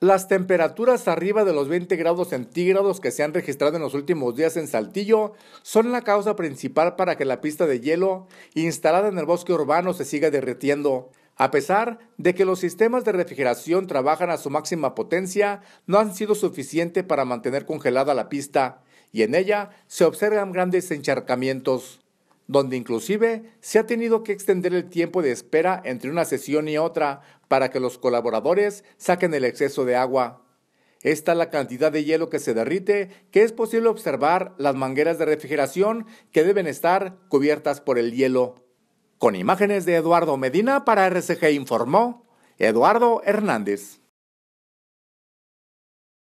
Las temperaturas arriba de los 20 grados centígrados que se han registrado en los últimos días en Saltillo son la causa principal para que la pista de hielo instalada en el bosque urbano se siga derritiendo. A pesar de que los sistemas de refrigeración trabajan a su máxima potencia, no han sido suficientes para mantener congelada la pista y en ella se observan grandes encharcamientos donde inclusive se ha tenido que extender el tiempo de espera entre una sesión y otra para que los colaboradores saquen el exceso de agua. Esta es la cantidad de hielo que se derrite que es posible observar las mangueras de refrigeración que deben estar cubiertas por el hielo. Con imágenes de Eduardo Medina para RCG informó Eduardo Hernández.